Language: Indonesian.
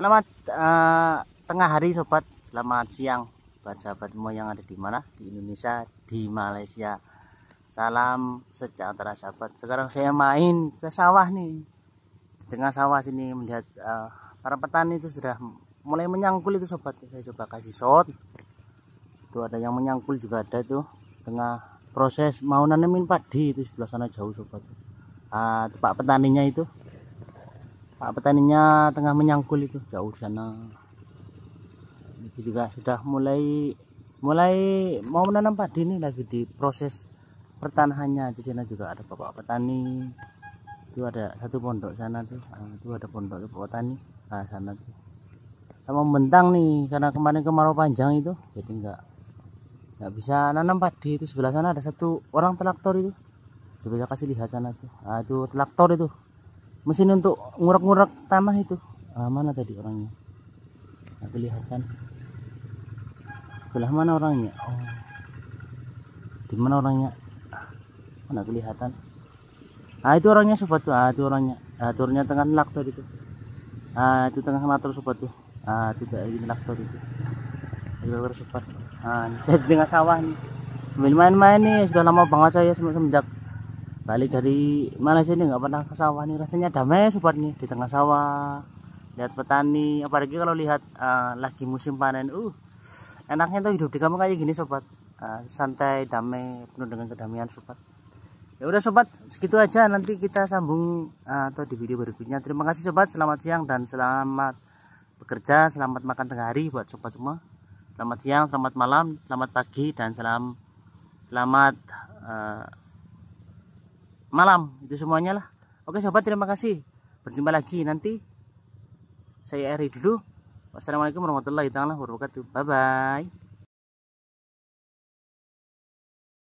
Selamat uh, tengah hari sobat, selamat siang buat sahabat semua yang ada di mana di Indonesia, di Malaysia. Salam sejahtera sahabat. Sekarang saya main ke sawah nih. tengah sawah sini melihat uh, para petani itu sudah mulai menyangkul itu sobat. Saya coba kasih shot. Itu ada yang menyangkul juga ada tuh. Tengah proses mau nanemin padi itu sebelah sana jauh sobat. Uh, ah, Pak petaninya itu Pak petaninya tengah menyangkul itu jauh sana. Ini juga sudah mulai mulai mau menanam padi ini lagi di proses pertanahannya di sana juga ada bapak petani itu ada satu pondok sana tuh ah, itu ada pondok bapak petani nah, sana tuh sama bentang nih karena kemarin kemarau panjang itu jadi enggak nggak bisa nanam padi itu sebelah sana ada satu orang traktor itu coba kasih lihat sana tuh nah, itu traktor itu mesin untuk ngurek-ngurek tanah itu ah, mana tadi orangnya aku lihat kan sebelah mana orangnya oh di mana orangnya mana kelihatan ah itu orangnya sobat tuh ah itu orangnya ah turunnya tengah laktor itu ah itu tengah laktor sobat tuh ah itu lagi laktor itu laktor sobat ah saya di tengah sawah nih main-main nih sudah lama banget saya semenjak balik dari Malaysia ini nggak pernah ke sawah nih rasanya damai sobat nih di tengah sawah lihat petani apalagi kalau lihat uh, lagi musim panen uh enaknya tuh hidup di kampung kayak gini sobat uh, santai damai penuh dengan kedamaian sobat ya udah sobat segitu aja nanti kita sambung uh, atau di video berikutnya terima kasih sobat selamat siang dan selamat bekerja selamat makan tengah hari buat sobat semua selamat siang selamat malam selamat pagi dan salam selamat uh, malam itu semuanya lah oke sobat terima kasih berjumpa lagi nanti saya Eri dulu wassalamualaikum warahmatullahi wabarakatuh bye bye